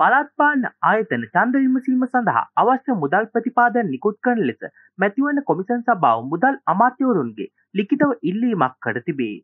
පළත්පාලන ආයතන ඡන්ද විමසීම සඳහා අවශ්‍ය මුදල් ප්‍රතිපාදන නිකුත් කරන ලෙස මැතිවරණ කොමිසම් සභාව මුදල් අමාත්‍යවරුන්ගේ ලිඛිතව ඉල්ලීමක් කර තිබේ.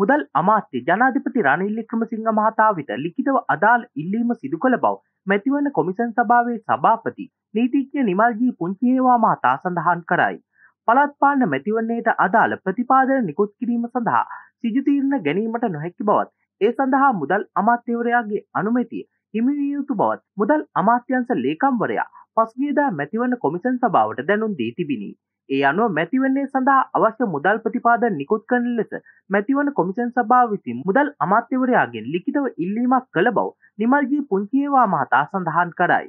මුදල් අමාත්‍ය ජනාධිපති රනිල් වික්‍රමසිංහ මහතා වෙත ලිඛිතව අදාළ ඉල්ලීම සිදු කළ බව මැතිවරණ කොමිසම් සභාවේ සභාපති නීතිඥ නිමල් ජී පුංචිහේවා මහතා සඳහන් කරයි. පළත්පාලන මැතිවරණයට අදාළ ප්‍රතිපාදන නිකුත් කිරීම සඳහා සිදු තීරණ ගැනීමට නොහැකි බවත් ඒ සඳහා මුදල් අමාත්‍යවරයාගේ අනුමැතිය හිමිවිය යුතු බවත් මුදල් අමාත්‍යංශ ලේකම්වරයා පසුගියදා මැතිවන කොමිසන් සභාවට දැනුම් දී තිබිණි. ඒ අනුව මැතිවන්නේ සඳහා අවශ්‍ය මුදල් ප්‍රතිපාදන නිකුත් කරන ලෙස මැතිවන කොමිසන් සභාව විසින් මුදල් අමාත්‍යවරයාගෙන් ලිඛිතව ඉල්ලීමක් කළ බව නිමල්ජී පුංචියේවා මහතා සඳහන් කරයි.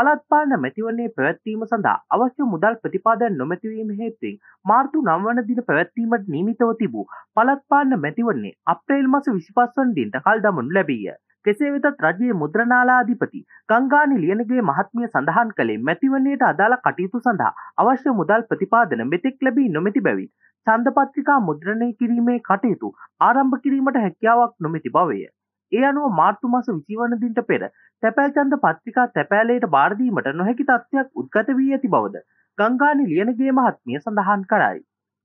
පළත්පාන මැතිවන්නේ පැවැත්වීම සඳහා අවශ්‍ය මුදල් ප්‍රතිපාදන් නොමැතිවීම හේතුවෙන් මාර්තු නම්වන දින පැවැත්වීමට නීමිතව තිබූ පළත්පාන්න මැතිවන්නේ අප්‍රේල් මස විසිපස්වන් දින්ට කල් දමනු ලැබීය. කෙසේ වෙතත් රජයේ මුද්‍රනාලාධිපති ගංගානි ලියනගේ මහත්මිය සඳහන් කළේ මැතිවන්නේට අදාළ කටයුතු සඳහා අවශ්‍ය මුදල් ප්‍රතිපාදන මෙතෙක් ලැබී නොමැති බැවින් සන්ධපත්තිකා මුද්‍රණය කිරීමේ කටයුතු ආරම්භ කිරීමට හැකියාවක් නොමැති බවය. ඒ අනුව මාර්තු මස විසිවනදින්ට පෙර තැපෑචන්ද පත්තිකා තැපෑලයට බාරදීමට නොහැකි තත්ත්වයක් උද්ගත වී ඇති බවද ගංගානි ලියනගේ මහත්මිය සඳහන් කරයි.